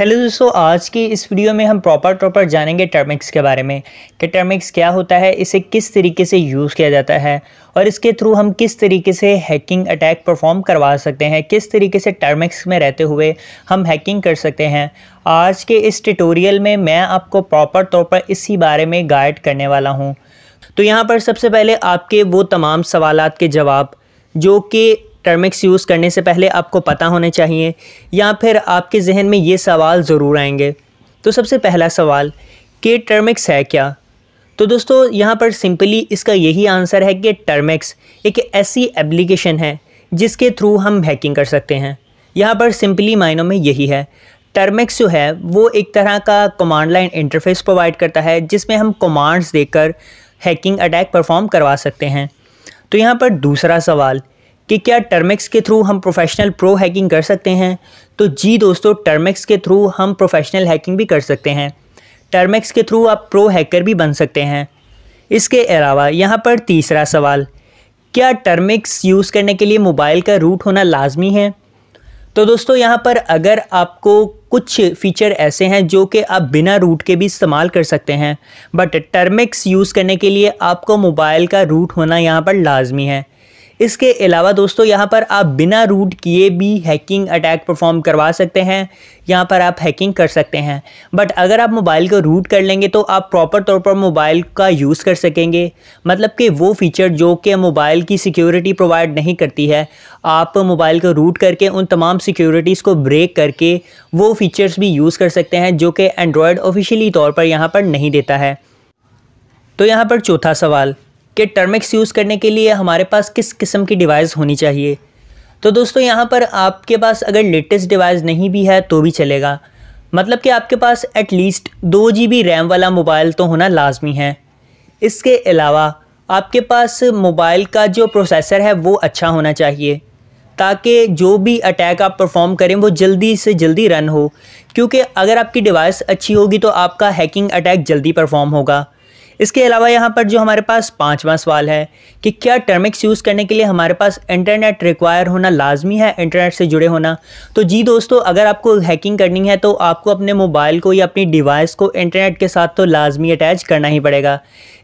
hello दोस्तों आज की इस वीडियो में हम प्रॉपर प्रॉपर जानेंगे टर्मिक्स के बारे में कि टर्मिक्स क्या होता है इसे किस तरीके से यूज़ किया जाता है और इसके थ्रू हम किस तरीके से हैकिंग अटैक परफॉर्म करवा सकते हैं किस तरीके से टर्मिक्स में रहते हुए हम हैकिंग कर सकते हैं आज के इस ट्यूटोरियल में मैं आपको प्रॉपर तौर पर इसी बारे में गाइड करने वाला हूँ तो यहाँ पर सबसे पहले आपके वो तमाम सवाल के जवाब जो कि टर्मिक्स यूज़ करने से पहले आपको पता होने चाहिए या फिर आपके जहन में ये सवाल ज़रूर आएंगे तो सबसे पहला सवाल कि टर्मिक्स है क्या तो दोस्तों यहाँ पर सिंपली इसका यही आंसर है कि टर्मिक्स एक ऐसी एप्लीकेशन है जिसके थ्रू हम हैकिंग कर सकते हैं यहाँ पर सिंपली मायनों में यही है टर्मेक्स जो है वो एक तरह का कमांड लाइन इंटरफेस प्रोवाइड करता है जिसमें हम कमांड्स देकर हैकिंग अटैक परफॉर्म करवा सकते हैं तो यहाँ पर दूसरा सवाल कि क्या टर्मेक्स के थ्रू हम प्रोफेशनल प्रो हैकिंग कर सकते हैं तो जी दोस्तों टर्मेक्स के थ्रू हम प्रोफेशनल हैकिंग भी कर सकते हैं टर्मेक्स के थ्रू आप प्रो हैकर भी बन सकते हैं इसके अलावा यहाँ पर तीसरा सवाल क्या टर्मिक्स यूज़ करने के लिए मोबाइल का रूट होना लाजमी है तो दोस्तों यहाँ पर अगर आपको कुछ फीचर ऐसे हैं जो कि आप बिना रूट के भी इस्तेमाल कर सकते हैं बट टर्मिक्स यूज़ करने के लिए आपको मोबाइल का रूट होना यहाँ पर लाजमी है इसके अलावा दोस्तों यहाँ पर आप बिना रूट किए भी हैकिंग अटैक परफॉर्म करवा सकते हैं यहाँ पर आप हैकिंग कर सकते हैं बट अगर आप मोबाइल को रूट कर लेंगे तो आप प्रॉपर तौर पर मोबाइल का यूज़ कर सकेंगे मतलब कि वो फीचर जो कि मोबाइल की सिक्योरिटी प्रोवाइड नहीं करती है आप मोबाइल को रूट करके उन तमाम सिक्योरिटीज़ को ब्रेक करके वो फीचर्स भी यूज़ कर सकते हैं जो कि एंड्रॉयड ऑफिशियली तौर पर यहाँ पर नहीं देता है तो यहाँ पर चौथा सवाल के टर्मिक्स यूज़ करने के लिए हमारे पास किस किस्म की डिवाइस होनी चाहिए तो दोस्तों यहाँ पर आपके पास अगर लेटेस्ट डिवाइस नहीं भी है तो भी चलेगा मतलब कि आपके पास एटलीस्ट दो जी बी रैम वाला मोबाइल तो होना लाजमी है इसके अलावा आपके पास मोबाइल का जो प्रोसेसर है वो अच्छा होना चाहिए ताकि जो भी अटैक आप परफॉर्म करें वो जल्दी से जल्दी रन हो क्योंकि अगर आपकी डिवाइस अच्छी होगी तो आपका हैकिंग अटैक जल्दी परफॉर्म होगा इसके अलावा यहाँ पर जो हमारे पास पाँचवा सवाल है कि क्या टर्मिक्स यूज़ करने के लिए हमारे पास इंटरनेट रिक्वायर होना लाजमी है इंटरनेट से जुड़े होना तो जी दोस्तों अगर आपको हैकिंग करनी है तो आपको अपने मोबाइल को या अपनी डिवाइस को इंटरनेट के साथ तो लाजमी अटैच करना ही पड़ेगा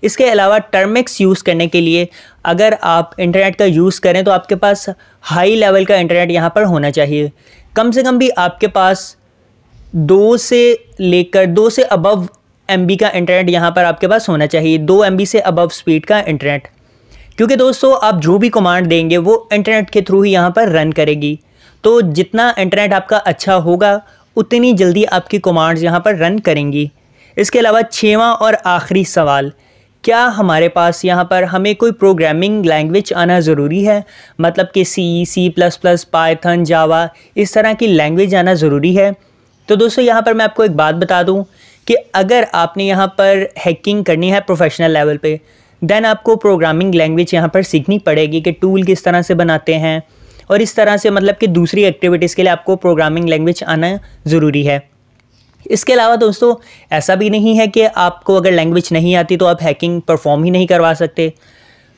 इसके अलावा टर्मिक्स यूज़ करने के लिए अगर आप इंटरनेट का यूज़ करें तो आपके पास हाई लेवल का इंटरनेट यहाँ पर होना चाहिए कम से कम भी आपके पास दो से लेकर दो से अबव एम का इंटरनेट यहाँ पर आपके पास होना चाहिए दो एम से अबव स्पीड का इंटरनेट क्योंकि दोस्तों आप जो भी कमांड देंगे वो इंटरनेट के थ्रू ही यहाँ पर रन करेगी तो जितना इंटरनेट आपका अच्छा होगा उतनी जल्दी आपकी कमांड्स यहाँ पर रन करेंगी इसके अलावा छवा और आखिरी सवाल क्या हमारे पास यहाँ पर हमें कोई प्रोग्रामिंग लैंग्वेज आना ज़रूरी है मतलब कि C C plus plus Python Java इस तरह की लैंग्वेज आना ज़रूरी है तो दोस्तों यहाँ पर मैं आपको एक बात बता दूँ कि अगर आपने यहाँ पर हैकिंग करनी है प्रोफेशनल लेवल पे देन आपको प्रोग्रामिंग लैंग्वेज यहाँ पर सीखनी पड़ेगी कि टूल किस तरह से बनाते हैं और इस तरह से मतलब कि दूसरी एक्टिविटीज़ के लिए आपको प्रोग्रामिंग लैंग्वेज आना ज़रूरी है इसके अलावा दोस्तों ऐसा भी नहीं है कि आपको अगर लैंग्वेज नहीं आती तो आप हैकिंग परफॉर्म ही नहीं करवा सकते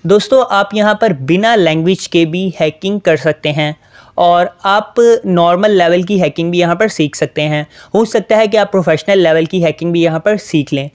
दोस्तों आप यहाँ पर बिना लैंग्वेज के भी हैकिंग कर सकते हैं और आप नॉर्मल लेवल की हैकिंग भी यहाँ पर सीख सकते हैं हो सकता है कि आप प्रोफेशनल लेवल की हैकिंग भी यहाँ पर सीख लें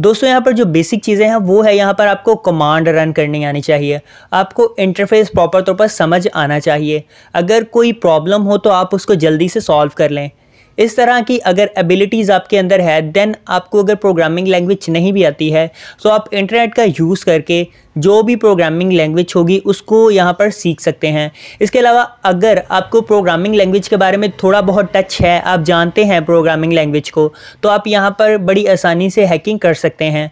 दोस्तों यहाँ पर जो बेसिक चीज़ें हैं वो है यहाँ पर आपको कमांड रन करनी आनी चाहिए आपको इंटरफेस प्रॉपर तौर पर समझ आना चाहिए अगर कोई प्रॉब्लम हो तो आप उसको जल्दी से सॉल्व कर लें इस तरह की अगर एबिलिटीज़ आपके अंदर है देन आपको अगर प्रोग्रामिंग लैंग्वेज नहीं भी आती है तो आप इंटरनेट का यूज़ करके जो भी प्रोग्रामिंग लैंग्वेज होगी उसको यहाँ पर सीख सकते हैं इसके अलावा अगर आपको प्रोग्रामिंग लैंग्वेज के बारे में थोड़ा बहुत टच है आप जानते हैं प्रोग्रामिंग लैंग्वेज को तो आप यहाँ पर बड़ी आसानी से हैकिंग कर सकते हैं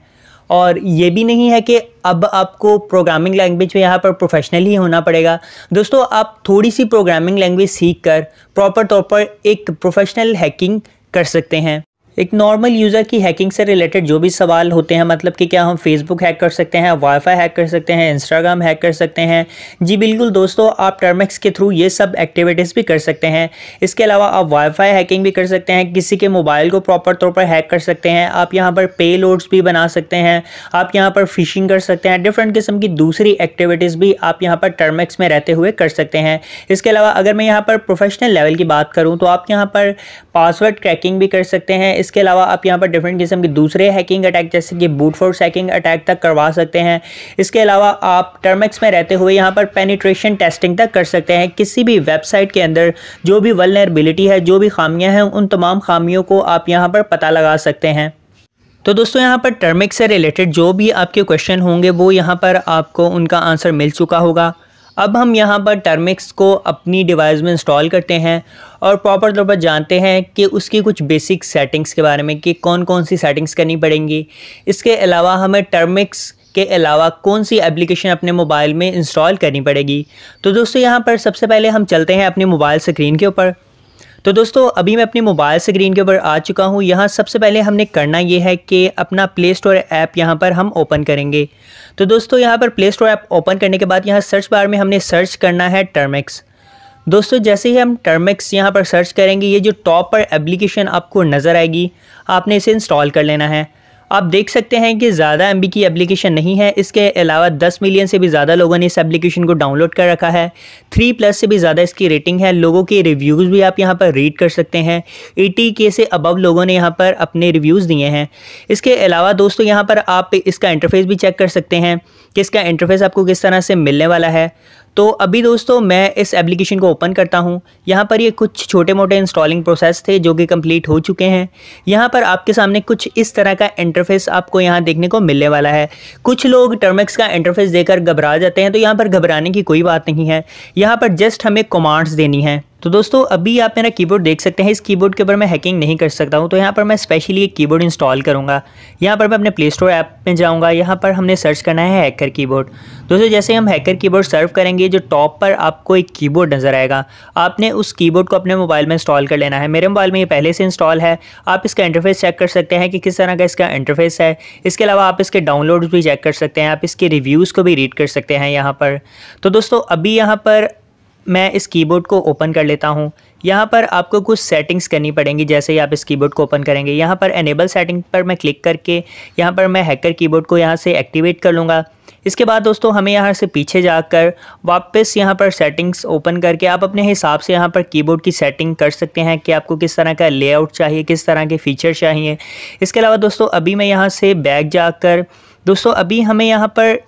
और ये भी नहीं है कि अब आपको प्रोग्रामिंग लैंग्वेज में यहाँ पर प्रोफेशनल ही होना पड़ेगा दोस्तों आप थोड़ी सी प्रोग्रामिंग लैंग्वेज सीख कर प्रॉपर तौर पर एक प्रोफेशनल हैकिंग कर सकते हैं एक नॉर्मल यूज़र की हैकिंग से रिलेटेड जो भी सवाल होते हैं मतलब कि क्या हम फेसबुक हैक कर सकते हैं वाईफाई हैक कर सकते हैं इंस्टाग्राम हैक कर सकते हैं जी बिल्कुल दोस्तों आप टर्मेक्स के थ्रू ये सब एक्टिविटीज़ भी कर सकते हैं इसके अलावा आप वाईफाई हैकिंग भी कर सकते हैं किसी के मोबाइल को प्रॉपर तौर पर हैक कर सकते हैं आप यहाँ पर पे लोड्स भी बना सकते हैं आप यहाँ पर फिशिंग कर सकते हैं डिफरेंट किस्म की दूसरी एक्टिविटीज़ भी आप यहाँ पर टर्मेक्स में रहते हुए कर सकते हैं इसके अलावा अगर मैं यहाँ पर प्रोफेशनल लेवल की बात करूँ तो आप यहाँ पर पासवर्ड क्रैकिंग भी कर सकते हैं इसके अलावा आप यहाँ पर डिफरेंट किस्म के दूसरे हैकिंग अटैक जैसे कि बूट फोर्स हैकिंग अटैक तक करवा सकते हैं इसके अलावा आप टर्मेक्स में रहते हुए यहाँ पर पेनिट्रेशन टेस्टिंग तक कर सकते हैं किसी भी वेबसाइट के अंदर जो भी वलनरबिलिटी है जो भी खामियाँ हैं उन तमाम खामियों को आप यहाँ पर पता लगा सकते हैं तो दोस्तों यहाँ पर टर्मिक से रिलेटेड जो भी आपके क्वेश्चन होंगे वो यहाँ पर आपको उनका आंसर मिल चुका होगा अब हम यहाँ पर टर्मिक्स को अपनी डिवाइस में इंस्टॉल करते हैं और प्रॉपर तौर पर जानते हैं कि उसकी कुछ बेसिक सेटिंग्स के बारे में कि कौन कौन सी सेटिंग्स करनी पड़ेंगी इसके अलावा हमें टर्मिक्स के अलावा कौन सी एप्लीकेशन अपने मोबाइल में इंस्टॉल करनी पड़ेगी तो दोस्तों यहाँ पर सबसे पहले हम चलते हैं अपने मोबाइल स्क्रीन के ऊपर तो दोस्तों अभी मैं अपने मोबाइल स्क्रीन के ऊपर आ चुका हूँ यहाँ सबसे पहले हमने करना ये है कि अपना प्ले स्टोर ऐप यहाँ पर हम ओपन करेंगे तो दोस्तों यहाँ पर प्ले स्टोर ऐप ओपन करने के बाद यहाँ सर्च बार में हमने सर्च करना है टर्मेक्स दोस्तों जैसे ही हम टर्मेक्स यहाँ पर सर्च करेंगे ये जो टॉप पर एप्लीकेशन आपको नज़र आएगी आपने इसे इंस्टॉल कर लेना है आप देख सकते हैं कि ज़्यादा एम की एप्लीकेशन नहीं है इसके अलावा दस मिलियन से भी ज़्यादा लोगों ने इस एप्लीकेशन को डाउनलोड कर रखा है थ्री प्लस से भी ज़्यादा इसकी रेटिंग है लोगों के रिव्यूज़ भी आप यहाँ पर रीड कर सकते हैं एटी के से अबव लोगों ने यहाँ पर अपने रिव्यूज़ दिए हैं इसके अलावा दोस्तों यहाँ पर आप इसका इंटरफेस भी चेक कर सकते हैं कि इसका इंटरफेस आपको किस तरह से मिलने वाला है तो अभी दोस्तों मैं इस एप्लीकेशन को ओपन करता हूँ यहाँ पर ये कुछ छोटे मोटे इंस्टॉलिंग प्रोसेस थे जो कि कंप्लीट हो चुके हैं यहाँ पर आपके सामने कुछ इस तरह का इंटरफेस आपको यहाँ देखने को मिलने वाला है कुछ लोग टर्मेक्स का इंटरफेस देकर घबरा जाते हैं तो यहाँ पर घबराने की कोई बात नहीं है यहाँ पर जस्ट हमें कमांड्स देनी है तो दोस्तों अभी आप मेरा कीबोर्ड देख सकते हैं इस कीबोर्ड के ऊपर मैं हैकिंग नहीं कर सकता हूँ तो यहाँ पर मैं स्पेशली एक कीबोर्ड इंस्टॉल करूँगा यहाँ पर मैं अपने प्ले स्टोर ऐप में जाऊँगा यहाँ पर हमने सर्च करना है हैकर कीबोर्ड दोस्तों जैसे हम हैकर कीबोर्ड सर्व करेंगे जो टॉप पर आपको एक कीबोर्ड नज़र आएगा आपने उस की को अपने मोबाइल में इंस्टॉल कर लेना है मेरे मोबाइल में ये पहले से इंस्टॉल है आप इसका इंटरफेस चेक कर सकते हैं कि किस तरह का इसका इंटरफेस है इसके अलावा आप इसके डाउनलोड भी चेक कर सकते हैं आप इसके रिव्यूज़ को भी रीड कर सकते हैं यहाँ पर तो दोस्तों अभी यहाँ पर मैं इस कीबोर्ड को ओपन कर लेता हूँ यहाँ पर आपको कुछ सेटिंग्स करनी पड़ेंगी जैसे ही आप इस कीबोर्ड को ओपन करेंगे यहाँ पर एनेबल सेटिंग पर मैं क्लिक करके यहाँ पर मैं हैकर कीबोर्ड को यहाँ से एक्टिवेट कर लूँगा इसके बाद दोस्तों हमें यहाँ से पीछे जाकर वापस यहाँ पर सेटिंग्स ओपन करके आप अपने हिसाब से यहाँ पर कीबोर्ड की सेटिंग कर सकते हैं कि आपको किस तरह का लेआउट चाहिए किस तरह के फीचर चाहिए इसके अलावा दोस्तों अभी मैं यहाँ से बैग जाकर दोस्तों अभी हमें यहाँ पर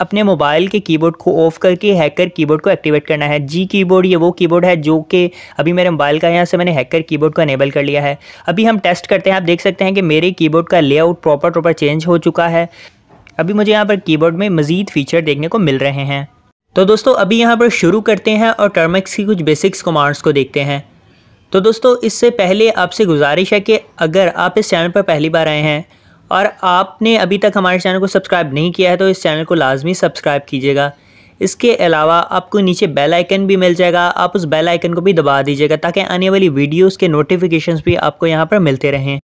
अपने मोबाइल के कीबोर्ड को ऑफ करके हैकर कीबोर्ड को एक्टिवेट करना है जी कीबोर्ड ये वो कीबोर्ड है जो कि अभी मेरे मोबाइल का यहाँ से मैंने हैकर कीबोर्ड को अनेबल कर लिया है अभी हम टेस्ट करते हैं आप देख सकते हैं कि मेरे कीबोर्ड का लेआउट प्रॉपर प्रॉपर चेंज हो चुका है अभी मुझे यहाँ पर कीबोर्ड में मज़ीद फीचर देखने को मिल रहे हैं तो दोस्तों अभी यहाँ पर शुरू करते हैं और टर्मिक्स की कुछ बेसिक्स कमांड्स को देखते हैं तो दोस्तों इससे पहले आपसे गुजारिश है कि अगर आप इस चैनल पर पहली बार आए हैं और आपने अभी तक हमारे चैनल को सब्सक्राइब नहीं किया है तो इस चैनल को लाजमी सब्सक्राइब कीजिएगा इसके अलावा आपको नीचे बेल आइकन भी मिल जाएगा आप उस बेल आइकन को भी दबा दीजिएगा ताकि आने वाली वीडियोस के नोटिफिकेशंस भी आपको यहाँ पर मिलते रहें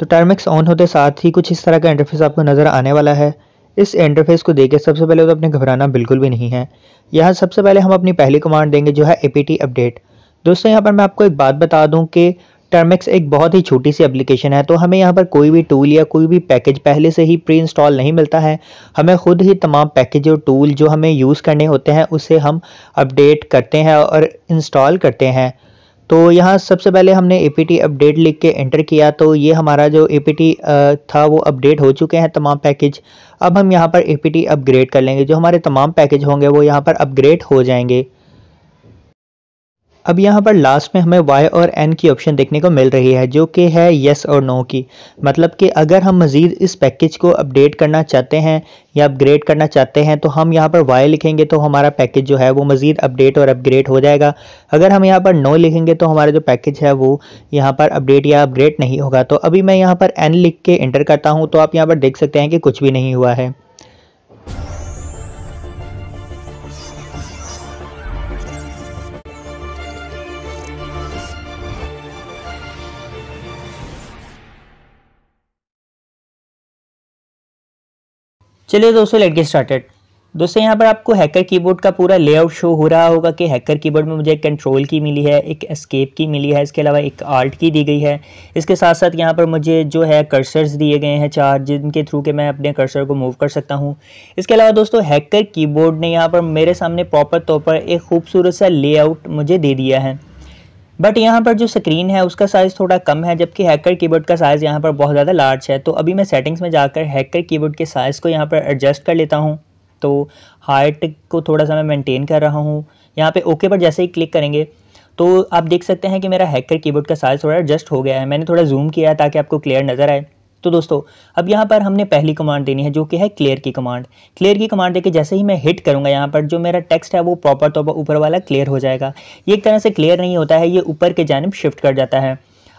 तो टर्मिक्स ऑन होते साथ ही कुछ इस तरह का इंटरफेस आपको नज़र आने वाला है इस इंटरफेस को देखे सबसे पहले तो अपने घबराना बिल्कुल भी नहीं है यहाँ सबसे पहले हम अपनी पहली कमांड देंगे जो है ए अपडेट दोस्तों यहाँ पर मैं आपको एक बात बता दूँ कि टर्मेक्स एक बहुत ही छोटी सी एप्लीकेशन है तो हमें यहाँ पर कोई भी टूल या कोई भी पैकेज पहले से ही प्री इंस्टॉल नहीं मिलता है हमें खुद ही तमाम पैकेज और टूल जो हमें यूज़ करने होते हैं उसे हम अपडेट करते हैं और इंस्टॉल करते हैं तो यहाँ सबसे पहले हमने ए अपडेट लिख के एंटर किया तो ये हमारा जो ए था वो अपडेट हो चुके हैं तमाम पैकेज अब हम यहाँ पर ए अपग्रेड कर लेंगे जो हमारे तमाम पैकेज होंगे वो यहाँ पर अपग्रेड हो जाएंगे अब यहाँ पर लास्ट में हमें वाई और एन की ऑप्शन देखने को मिल रही है जो कि है येस और नो की मतलब कि अगर हम मज़ीद इस पैकेज को अपडेट करना चाहते हैं या अपग्रेड करना चाहते हैं तो हम यहाँ पर वाई लिखेंगे तो हमारा पैकेज जो है वो मज़ीद अपडेट और अपग्रेड हो जाएगा अगर हम यहाँ पर नो लिखेंगे तो हमारा जो पैकेज है वो यहाँ पर अपडेट या अपग्रेड नहीं होगा तो अभी मैं यहाँ पर एन लिख के इंटर करता हूँ तो आप यहाँ पर देख सकते हैं कि कुछ भी नहीं हुआ है चलिए दोस्तों लेट गेट स्टार्टेड दोस्तों यहाँ पर आपको हैकर कीबोर्ड का पूरा लेआउट शो हो रहा होगा कि हैकर कीबोर्ड में मुझे एक कंट्रोल की मिली है एक एस्केप की मिली है इसके अलावा एक आर्ट की दी गई है इसके साथ साथ यहाँ पर मुझे जो है कर्सर्स दिए गए हैं चार जिनके थ्रू के मैं अपने कर्सर को मूव कर सकता हूँ इसके अलावा दोस्तों हैकर कीबोर्ड ने यहाँ पर मेरे सामने प्रॉपर तौर पर एक खूबसूरत सा लेआउट मुझे दे दिया है बट यहाँ पर जो स्क्रीन है उसका साइज़ थोड़ा कम है जबकि हैकर कीबोर्ड का साइज़ यहाँ पर बहुत ज़्यादा लार्ज है तो अभी मैं सेटिंग्स में जाकर हैकर कीबोर्ड के साइज़ को यहाँ पर एडजस्ट कर लेता हूँ तो हाइट को थोड़ा सा मैं मेंटेन कर रहा हूँ यहाँ पे ओके पर जैसे ही क्लिक करेंगे तो आप देख सकते हैं कि मेरा हैकर कीबोर्ड का साइज़ थोड़ा एडजस्ट हो गया है मैंने थोड़ा जूम किया ताकि आपको क्लियर नज़र आए तो दोस्तों अब यहाँ पर हमने पहली कमांड देनी है जो कि है क्लियर की कमांड क्लियर की कमांड देखिए जैसे ही मैं हिट करूँगा यहाँ पर जो मेरा टेक्स्ट है वो प्रॉपर तौर पर ऊपर वाला क्लियर हो जाएगा ये एक तरह से क्लियर नहीं होता है ये ऊपर के जानब शिफ्ट कर जाता है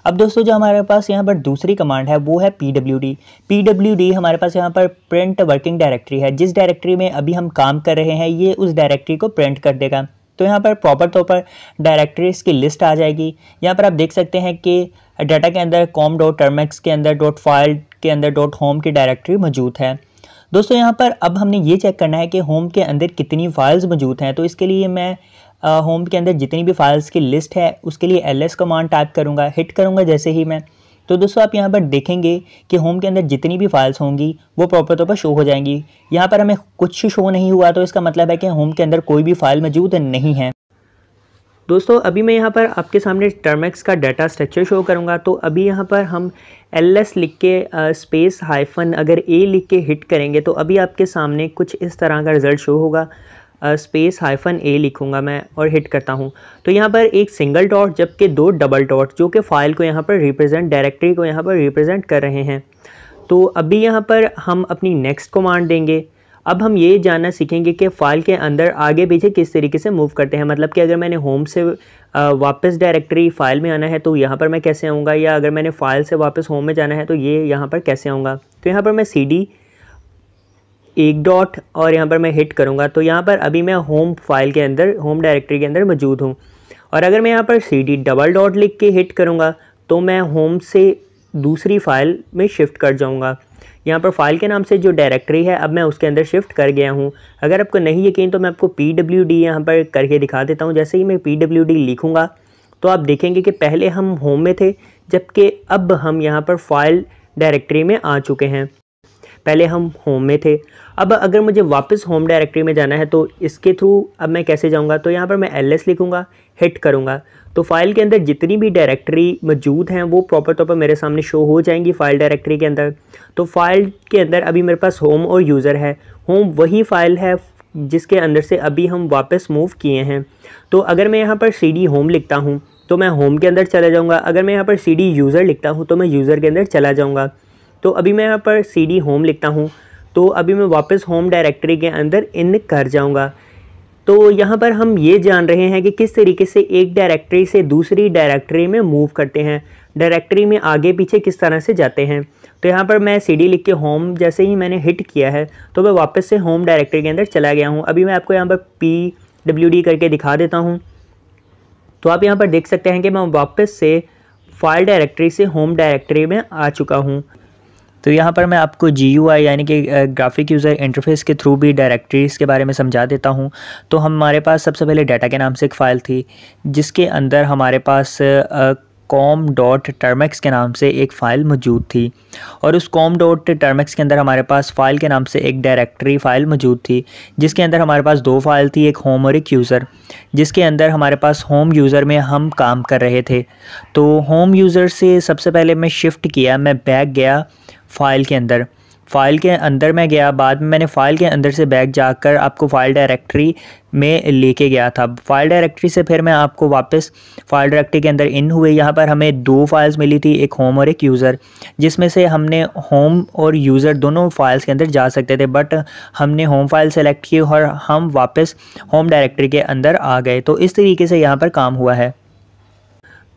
अब दोस्तों जो हमारे पास यहाँ पर दूसरी कमांड है वो है P W D P W D हमारे पास यहाँ पर प्रिंट वर्किंग डायरेक्टरी है जिस डायरेक्टरी में अभी हम काम कर रहे हैं ये उस डायरेक्टरी को प्रिंट कर देगा तो यहाँ पर प्रॉपर तौर पर डायरेक्टरीज की लिस्ट आ जाएगी यहाँ पर आप देख सकते हैं कि डाटा के अंदर कॉम डॉट टर्मेक्स के अंदर डॉट फाइल के अंदर डॉट होम की डायरेक्टरी मौजूद है दोस्तों यहाँ पर अब हमने ये चेक करना है कि होम के अंदर कितनी फाइल्स मौजूद हैं तो इसके लिए मैं होम के अंदर जितनी भी फाइल्स की लिस्ट है उसके लिए एल एस कमांड टाइप करूँगा हिट करूँगा जैसे ही मैं तो दोस्तों आप यहाँ पर देखेंगे कि होम के अंदर जितनी भी फाइल्स होंगी वो प्रॉपर तौर पर शो हो जाएंगी यहाँ पर हमें कुछ शो नहीं हुआ तो इसका मतलब है कि होम के अंदर कोई भी फाइल मौजूद नहीं है दोस्तों अभी मैं यहाँ पर आपके सामने टर्मेक्स का डाटा स्ट्रक्चर शो करूँगा तो अभी यहाँ पर हम एल एस लिख के स्पेस हाइफन अगर ए लिख के हिट करेंगे तो अभी आपके सामने कुछ इस तरह का रिज़ल्ट शो होगा स्पेस हाइफन ए लिखूंगा मैं और हिट करता हूँ तो यहाँ पर एक सिंगल डॉट जबकि दो डबल डॉट जो कि फ़ाइल को यहाँ पर रिप्रेजेंट डायरेक्टरी को यहाँ पर रिप्रेजेंट कर रहे हैं तो अभी यहाँ पर हम अपनी नेक्स्ट कमांड देंगे अब हम ये जानना सीखेंगे कि फाइल के अंदर आगे पीछे किस तरीके से मूव करते हैं मतलब कि अगर मैंने होम से वापस डायरेक्टरी फ़ाइल में आना है तो यहाँ पर मैं कैसे आऊँगा या अगर मैंने फ़ाइल से वापस होम में जाना है तो ये यह यहाँ पर कैसे आऊँगा तो यहाँ पर मैं सी डी एक डॉट और यहाँ पर मैं हिट करूँगा तो यहाँ पर अभी मैं होम फाइल के अंदर होम डायरेक्टरी के अंदर मौजूद हूँ और अगर मैं यहाँ पर सी डी डबल डॉट लिख के हिट करूँगा तो मैं होम से दूसरी फाइल में शिफ्ट कर जाऊँगा यहाँ पर फाइल के नाम से जो डायरेक्टरी है अब मैं उसके अंदर शिफ्ट कर गया हूँ अगर आपको नहीं यकीन तो मैं आपको पी डब्ल्यू डी यहाँ पर करके दिखा देता हूँ जैसे ही मैं पी डब्ल्यू डी लिखूँगा तो आप देखेंगे कि पहले हम होम में थे जबकि अब हम यहाँ पर फाइल डायरेक्टरी में आ चुके हैं पहले हम होम में थे अब अगर मुझे वापस होम डायरेक्टरी में जाना है तो इसके थ्रू अब मैं कैसे जाऊँगा तो यहाँ पर मैं एल एस लिखूँगा हिट करूँगा तो फाइल के अंदर जितनी भी डायरेक्टरी मौजूद हैं वो प्रॉपर तौर पर मेरे सामने शो हो जाएंगी फाइल डायरेक्टरी के अंदर तो फाइल के अंदर अभी मेरे पास होम और यूज़र है होम वही फाइल है जिसके अंदर से अभी हम वापस मूव किए हैं तो अगर मैं यहाँ पर सी डी होम लिखता हूँ तो मैं होम के अंदर चला जाऊँगा अगर मैं यहाँ पर सी डी यूज़र लिखता हूँ तो मैं यूज़र के अंदर चला जाऊँगा तो अभी मैं यहाँ पर सी डी होम लिखता हूँ तो अभी मैं वापस होम डायरेक्टरी के अंदर इन कर जाऊँगा तो यहाँ पर हम ये जान रहे हैं कि किस तरीके से एक डायरेक्टरी से दूसरी डायरेक्टरी में मूव करते हैं डायरेक्टरी में आगे पीछे किस तरह से जाते हैं तो यहाँ पर मैं सी डी लिख के होम जैसे ही मैंने हिट किया है तो मैं वापस से होम डायरेक्टरी के अंदर चला गया हूँ अभी मैं आपको यहाँ पर पी डब्ल्यू डी करके दिखा देता हूँ तो आप यहाँ पर देख सकते हैं कि मैं वापस से फाइल डायरेक्टरी से होम डायरेक्टरी में आ चुका हूँ तो यहाँ पर मैं आपको जी यानी कि ग्राफिक यूज़र इंटरफेस के थ्रू भी डायरेक्टरीज़ के बारे में समझा देता हूँ तो हमारे पास सबसे पहले डाटा के नाम से एक फ़ाइल थी जिसके अंदर हमारे पास कॉम डॉट टर्मेक्स के नाम से एक फ़ाइल मौजूद थी और उस कॉम डॉट टर्मेक्स के अंदर हमारे पास फ़ाइल के नाम से एक डायरेक्टरी फ़ाइल मौजूद थी जिसके अंदर हमारे पास दो फाइल थी एक होम और एक यूज़र जिसके अंदर हमारे पास होम यूज़र में हम काम कर रहे थे तो होम यूज़र से सबसे पहले मैं शिफ्ट किया मैं बैक गया फ़ाइल के अंदर फ़ाइल के अंदर मैं गया बाद में मैंने फ़ाइल के अंदर से बैग जाकर आपको फ़ाइल डायरेक्टरी में लेके गया था फाइल डायरेक्टरी से फिर मैं आपको वापस फाइल डायरेक्टरी के अंदर इन हुए यहाँ पर हमें दो फाइल्स मिली थी एक होम और एक यूज़र जिसमें से हमने होम और यूज़र दोनों फाइल्स के अंदर जा सकते थे बट हमने होम फाइल सेलेक्ट की और हम वापस होम डायरेक्टरी के अंदर आ गए तो इस तरीके से यहाँ पर काम हुआ है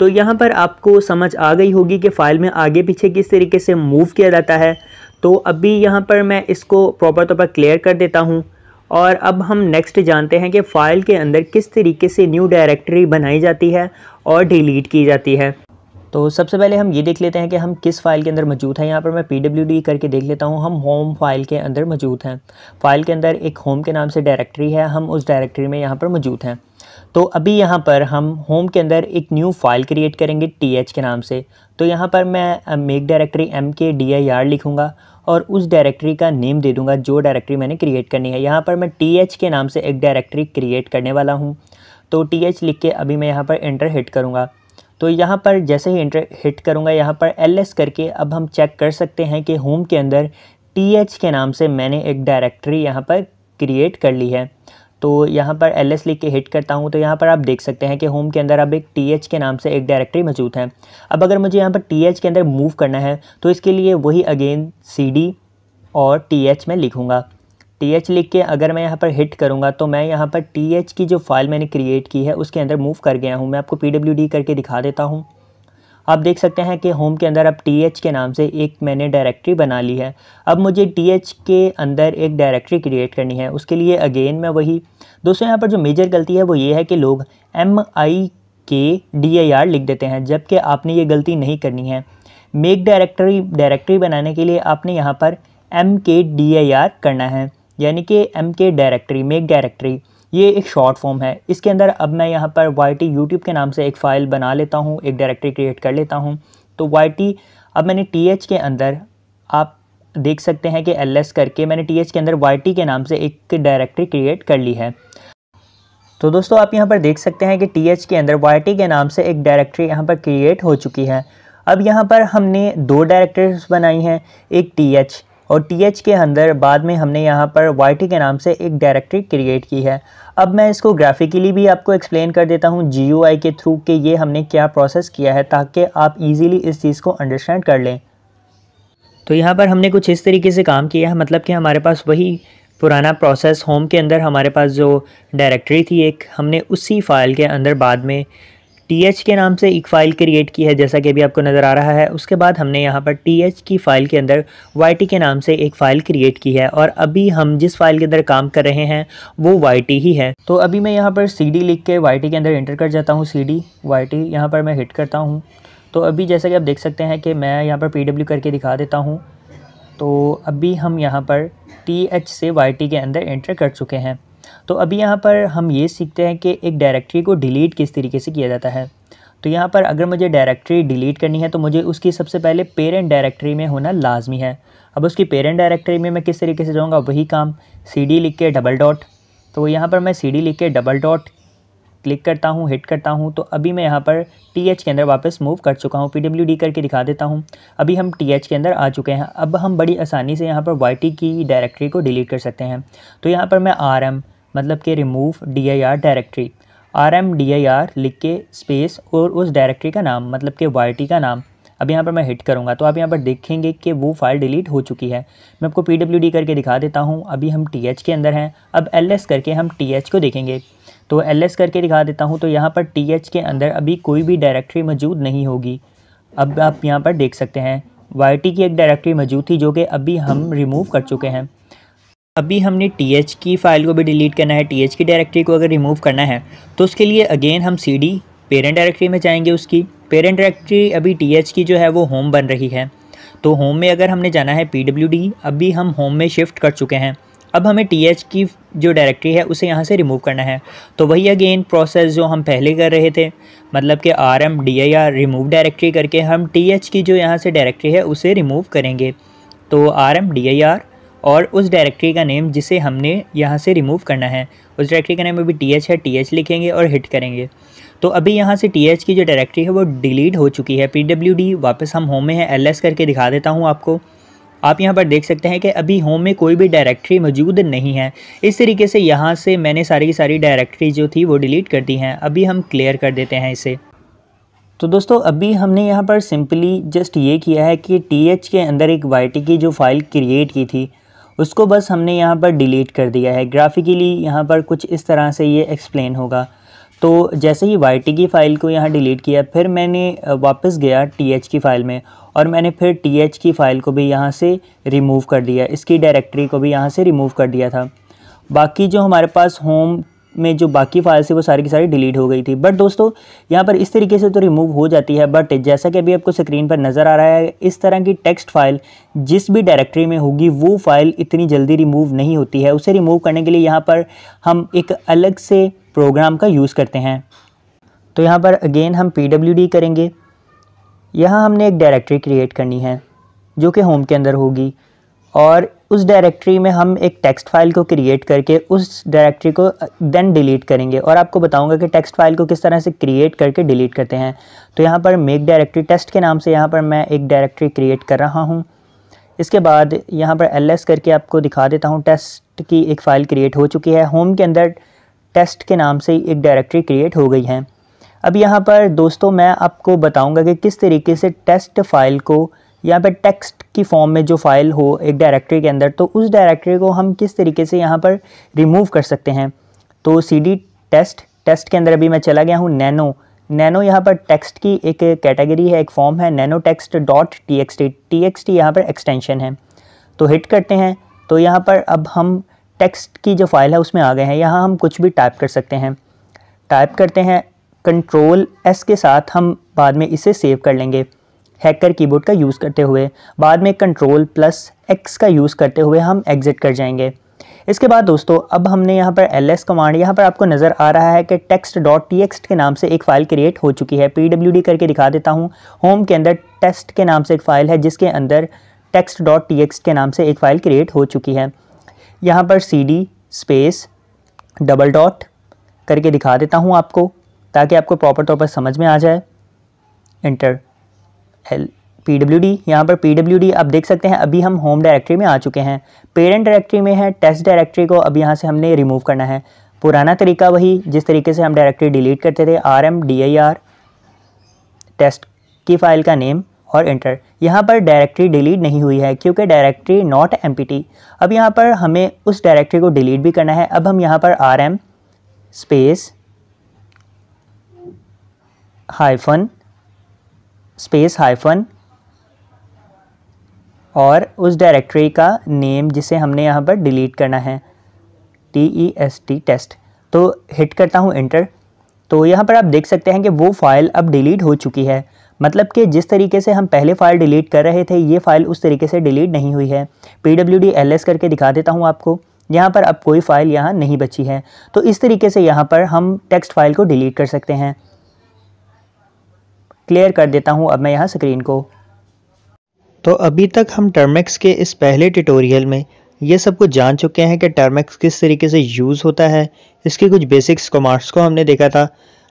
तो यहाँ पर आपको समझ आ गई होगी कि फ़ाइल में आगे पीछे किस तरीके से मूव किया जाता है तो अभी यहाँ पर मैं इसको प्रॉपर तौर पर क्लियर कर देता हूँ और अब हम नेक्स्ट जानते हैं कि फ़ाइल के अंदर किस तरीके से न्यू डायरेक्टरी बनाई जाती है और डिलीट की जाती है तो सबसे पहले हम ये देख लेते हैं कि हम किस फ़ाइल के अंदर मौजूद हैं यहाँ पर मैं पी करके देख लेता हूँ हम होम फाइल के अंदर मौजूद हैं फ़ाइल के अंदर एक होम के नाम से डायरेक्टरी है हम उस डायरेक्टरी में यहाँ पर मौजूद हैं तो अभी यहाँ पर हम होम के अंदर एक न्यू फाइल क्रिएट करेंगे टी के नाम से तो यहाँ पर मैं make directory M K D I R लिखूँगा और उस डायरेक्टरी का नेम दे दूँगा जो डायरेक्टरी मैंने क्रिएट करनी है यहाँ पर मैं टी के नाम से एक डायरेक्टरी क्रिएट करने वाला हूँ तो टी लिख के अभी मैं यहाँ पर इंटर हिट करूँगा तो यहाँ पर जैसे ही इंटर हिट करूँगा यहाँ पर एल करके अब हम चेक कर सकते हैं कि होम के अंदर टी के नाम से मैंने एक डायरेक्टरी यहाँ पर क्रिएट कर ली है तो यहाँ पर एल एस लिख के हिट करता हूँ तो यहाँ पर आप देख सकते हैं कि होम के अंदर अब एक टी एच के नाम से एक डायरेक्टरी मौजूद है अब अगर मुझे यहाँ पर टी एच के अंदर मूव करना है तो इसके लिए वही अगेन सी डी और टी एच में लिखूँगा टी एच लिख के अगर मैं यहाँ पर हिट करूँगा तो मैं यहाँ पर टी एच की जो फाइल मैंने क्रिएट की है उसके अंदर मूव कर गया हूँ मैं आपको पी डब्ल्यू डी करके दिखा देता हूँ आप देख सकते हैं कि होम के अंदर अब टी के नाम से एक मैंने डायरेक्टरी बना ली है अब मुझे टी के अंदर एक डायरेक्टरी क्रिएट करनी है उसके लिए अगेन मैं वही दोस्तों यहाँ पर जो मेजर गलती है वो ये है कि लोग एम आई के डी आई आर लिख देते हैं जबकि आपने ये गलती नहीं करनी है मेक डायरेक्टरी डायरेक्टरी बनाने के लिए आपने यहाँ पर M K D I are करना है यानी कि एम के डायरेक्टरी मेक डायरेक्टरी ये एक शॉर्ट फॉर्म है इसके अंदर अब मैं यहाँ पर वाई टी यूट्यूब के नाम से एक फ़ाइल बना लेता हूँ एक डायरेक्टरी क्रिएट कर लेता हूँ तो वाई टी अब मैंने टी एच के अंदर आप देख सकते हैं कि एल एस करके मैंने टी एच के अंदर वाई टी के नाम से एक डायरेक्टरी क्रिएट कर ली है तो दोस्तों आप यहाँ पर देख सकते हैं कि टी एच के अंदर वाई टी के नाम से एक डायरेक्टरी यहाँ पर क्रिएट हो चुकी है अब यहाँ पर हमने दो डायरेक्टरीज बनाई हैं एक टी एच और टी के अंदर बाद में हमने यहाँ पर वाई के नाम से एक डायरेक्टरी क्रिएट की है अब मैं इसको ग्राफिकली भी आपको एक्सप्लेन कर देता हूँ जी के थ्रू कि ये हमने क्या प्रोसेस किया है ताकि आप ईज़िली इस चीज़ को अंडरस्टैंड कर लें तो यहाँ पर हमने कुछ इस तरीके से काम किया है मतलब कि हमारे पास वही पुराना प्रोसेस होम के अंदर हमारे पास जो डायरेक्टरी थी एक हमने उसी फ़ाइल के अंदर बाद में टी के नाम से एक फ़ाइल क्रिएट की है जैसा कि अभी आपको नज़र आ रहा है उसके बाद हमने यहाँ पर टी की फ़ाइल के अंदर वाई के नाम से एक फ़ाइल क्रिएट की है और अभी हम जिस फाइल के अंदर काम कर रहे हैं वो वाई ही है तो अभी मैं यहाँ पर सी लिख के वाई के अंदर इंटर कर जाता हूँ सी डी वाई टी यहाँ पर मैं हिट करता हूँ तो अभी जैसा कि आप देख सकते हैं कि मैं यहाँ पर पी करके दिखा देता हूँ तो अभी हम यहाँ पर टी एच से वाई टी के अंदर एंटर कर चुके हैं तो अभी यहाँ पर हम ये सीखते हैं कि एक डायरेक्ट्री को डिलीट किस तरीके से किया जाता है तो यहाँ पर अगर मुझे डायरेक्ट्री डिलीट करनी है तो मुझे उसकी सबसे पहले पेरेंट डायरेक्ट्री में होना लाजमी है अब उसकी पेरेंट डायरेक्ट्री में मैं किस तरीके से जाऊँगा वही काम सी डी लिख के डबल डॉट तो यहाँ पर मैं सी डी लिख के डबल डॉट क्लिक करता हूँ हिट करता हूँ तो अभी मैं यहाँ पर टी एच के अंदर वापस मूव कर चुका हूँ पी डब्ल्यू डी करके दिखा देता हूँ अभी हम टी एच के अंदर आ चुके हैं अब हम बड़ी आसानी से यहाँ पर वाई टी की डायरेक्टरी को डिलीट कर सकते हैं तो यहाँ पर मैं आर एम मतलब कि remove D I R directory R M D I R लिख के स्पेस और उस डायरेक्ट्री का नाम मतलब कि वाई टी का नाम अब यहाँ पर मैं हिट करूँगा तो आप यहाँ पर देखेंगे कि वो फाइल डिलीट हो चुकी है मैं आपको पी डब्ल्यू डी करके दिखा देता हूँ अभी हम टी एच के अंदर हैं अब एल एस करके हम टी एच को देखेंगे तो एल एस करके दिखा देता हूँ तो यहाँ पर टी एच के अंदर अभी कोई भी डायरेक्ट्री मौजूद नहीं होगी अब आप यहाँ पर देख सकते हैं वाई टी की एक डायरेक्ट्री मौजूद थी जो कि अभी हम रिमूव कर चुके हैं अभी हमने टी एच की फ़ाइल को भी डिलीट करना है टी एच की डायरेक्टरी को अगर रिमूव करना है तो उसके लिए अगेन हम सी डी पेरेंट डायरेक्टरी में जाएंगे उसकी पेरेंट डायरेक्टरी अभी टी एच की जो है वो होम बन रही है तो होम में अगर हमने जाना है पी डब्ल्यू डी अभी हम होम में शिफ्ट कर चुके हैं अब हमें टी एच की जो डायरेक्टरी है उसे यहाँ से रिमूव करना है तो वही अगेन प्रोसेस जो हम पहले कर रहे थे मतलब कि R M D I R remove directory करके हम टी एच की जो यहाँ से डायरेक्टरी है उसे रिमूव करेंगे तो R M D I R और उस डायरेक्टरी का नेम जिसे हमने यहाँ से रिमूव करना है उस डायरेक्टरी का नेम अभी टी एच है टी एच लिखेंगे और हिट करेंगे तो अभी यहाँ से टी एच की जो डायरेक्टरी है वो डिलीट हो चुकी है पी डब्ल्यू डी वापस हम होम में है एल एस करके दिखा देता हूँ आपको आप यहाँ पर देख सकते हैं कि अभी होम में कोई भी डायरेक्टरी मौजूद नहीं है इस तरीके से यहाँ से मैंने सारी की सारी डायरेक्टरी जो थी वो डिलीट कर दी हैं अभी हम क्लियर कर देते हैं इसे तो दोस्तों अभी हमने यहाँ पर सिंपली जस्ट ये किया है कि टी एच के अंदर एक वाई टी की जो फाइल क्रिएट की थी उसको बस हमने यहाँ पर डिलीट कर दिया है ग्राफिकली यहाँ पर कुछ इस तरह से ये एक्सप्लेन होगा तो जैसे ही वाई की फ़ाइल को यहाँ डिलीट किया फिर मैंने वापस गया टी की फ़ाइल में और मैंने फिर टी की फ़ाइल को भी यहाँ से रिमूव कर दिया इसकी डायरेक्टरी को भी यहाँ से रिमूव कर दिया था बाकी जो हमारे पास होम में जो बाकी फाइल थी वो सारी की सारी डिलीट हो गई थी बट दोस्तों यहाँ पर इस तरीके से तो रिमूव हो जाती है बट जैसा कि अभी आपको स्क्रीन पर नज़र आ रहा है इस तरह की टेक्स्ट फाइल जिस भी डायरेक्टरी में होगी वो फाइल इतनी जल्दी रिमूव नहीं होती है उसे रिमूव करने के लिए यहाँ पर हम एक अलग से प्रोग्राम का यूज़ करते हैं तो यहाँ पर अगेन हम पी करेंगे यहाँ हमने एक डायरेक्टरी क्रिएट करनी है जो कि होम के अंदर होगी और उस डायरेक्टरी में हम एक टेक्स्ट फाइल को क्रिएट करके उस डायरेक्टरी को देन uh, डिलीट करेंगे और आपको बताऊंगा कि टेक्स्ट फाइल को किस तरह से क्रिएट करके डिलीट करते हैं तो यहाँ पर मेक डायरेक्टरी टेस्ट के नाम से यहाँ पर मैं एक डायरेक्टरी क्रिएट कर रहा हूँ इसके बाद यहाँ पर एल करके आपको दिखा देता हूँ टेस्ट की एक फ़ाइल क्रिएट हो चुकी है होम के अंदर टेस्ट के नाम से एक डायरेक्ट्री क्रिएट हो गई है अब यहाँ पर दोस्तों मैं आपको बताऊँगा कि किस तरीके से टेस्ट फाइल को यहाँ पर टेक्स्ट की फॉर्म में जो फाइल हो एक डायरेक्टरी के अंदर तो उस डायरेक्टरी को हम किस तरीके से यहाँ पर रिमूव कर सकते हैं तो सी डी टेस्ट टेस्ट के अंदर अभी मैं चला गया हूँ नैनो नैनो यहाँ पर टेक्स्ट की एक कैटेगरी है एक फॉर्म है nano text dot T X T T X T यहाँ पर एक्सटेंशन है तो हिट करते हैं तो यहाँ पर अब हम टेक्स्ट की जो फाइल है उसमें आ गए हैं यहाँ हम कुछ भी टाइप कर सकते हैं टाइप करते हैं कंट्रोल एस के साथ हम बाद में इसे सेव कर लेंगे हैकर कीबोर्ड का यूज़ करते हुए बाद में कंट्रोल प्लस एक्स का यूज़ करते हुए हम एग्ज़िट कर जाएंगे इसके बाद दोस्तों अब हमने यहाँ पर एल एस कमांड यहाँ पर आपको नज़र आ रहा है कि टेक्स्ट डॉट टी के नाम से एक फ़ाइल क्रिएट हो चुकी है पी डब्ल्यू डी करके दिखा देता हूँ होम के अंदर टेस्ट के नाम से एक फ़ाइल है जिसके अंदर टेक्स्ट डॉट टी के नाम से एक फ़ाइल क्रिएट हो चुकी है यहाँ पर C D space double dot करके दिखा देता हूँ आपको ताकि आपको प्रॉपर तौर पर समझ में आ जाए इंटर पी डब्ल्यू डी यहाँ पर पी डब्ल्यू डी आप देख सकते हैं अभी हम होम डायरेक्टरी में आ चुके हैं पेरेंट डायरेक्टरी में है टेस्ट डायरेक्टरी को अब यहाँ से हमने रिमूव करना है पुराना तरीका वही जिस तरीके से हम डायरेक्टरी डिलीट करते थे R M D I R test की फ़ाइल का नेम और इंटर यहाँ पर डायरेक्टरी डिलीट नहीं हुई है क्योंकि डायरेक्टरी नॉट एम अब यहाँ पर हमें उस डायरेक्टरी को डिलीट भी करना है अब हम यहाँ पर R M space hyphen space hyphen और उस डायरेक्टरी का नेम जिसे हमने यहाँ पर डिलीट करना है T E S T test तो हिट करता हूँ इंटर तो यहाँ पर आप देख सकते हैं कि वो फ़ाइल अब डिलीट हो चुकी है मतलब कि जिस तरीके से हम पहले फ़ाइल डिलीट कर रहे थे ये फ़ाइल उस तरीके से डिलीट नहीं हुई है P W D L S करके दिखा देता हूँ आपको यहाँ पर अब कोई फ़ाइल यहाँ नहीं बची है तो इस तरीके से यहाँ पर हम टेक्स्ट फाइल को डिलीट कर सकते हैं क्लियर कर देता हूँ अब मैं यहाँ स्क्रीन को तो अभी तक हम टर्मेक्स के इस पहले ट्यूटोरियल में ये सब कुछ जान चुके हैं कि टर्मेक्स किस तरीके से यूज़ होता है इसके कुछ बेसिक्स कमांड्स को हमने देखा था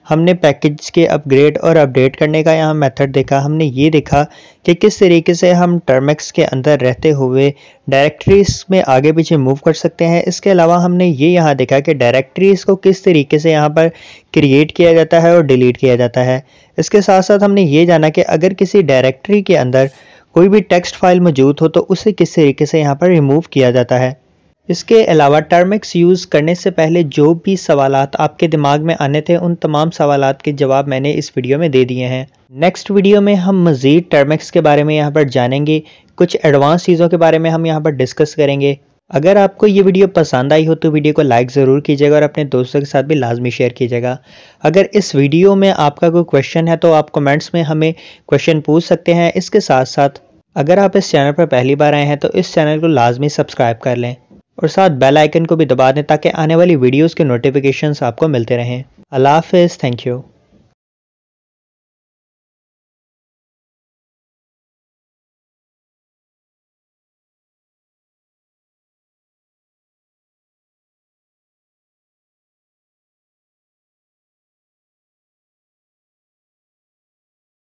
हमने पैकेज के अपग्रेड और अपडेट करने का यहाँ मेथड देखा हमने ये देखा कि किस तरीके से हम टर्मेक्स के अंदर रहते हुए डायरेक्टरीज में आगे पीछे मूव कर सकते हैं इसके अलावा हमने ये यहाँ देखा कि डायरेक्टरीज को किस तरीके से यहाँ पर क्रिएट किया जाता है और डिलीट किया जाता है इसके साथ साथ हमने ये जाना कि अगर किसी डायरेक्टरी के अंदर कोई भी टेक्स्ट फाइल मौजूद हो तो उसे किस तरीके से यहाँ पर रिमूव किया जाता है इसके अलावा टर्मिक्स यूज़ करने से पहले जो भी सवाल आपके दिमाग में आने थे उन तमाम सवाल के जवाब मैंने इस वीडियो में दे दिए हैं नेक्स्ट वीडियो में हम मज़ीद टर्मिक्स के बारे में यहाँ पर जानेंगे कुछ एडवांस चीज़ों के बारे में हम यहाँ पर डिस्कस करेंगे अगर आपको ये वीडियो पसंद आई हो तो वीडियो को लाइक ज़रूर कीजिएगा और अपने दोस्तों के साथ भी लाजमी शेयर कीजिएगा अगर इस वीडियो में आपका कोई क्वेश्चन है तो आप कमेंट्स में हमें क्वेश्चन पूछ सकते हैं इसके साथ साथ अगर आप इस चैनल पर पहली बार आए हैं तो इस चैनल को लाजमी सब्सक्राइब कर लें और साथ बेल आइकन को भी दबा दें ताकि आने वाली वीडियोस के नोटिफिकेशंस आपको मिलते रहें अल्लाह हाफिज थैंक यू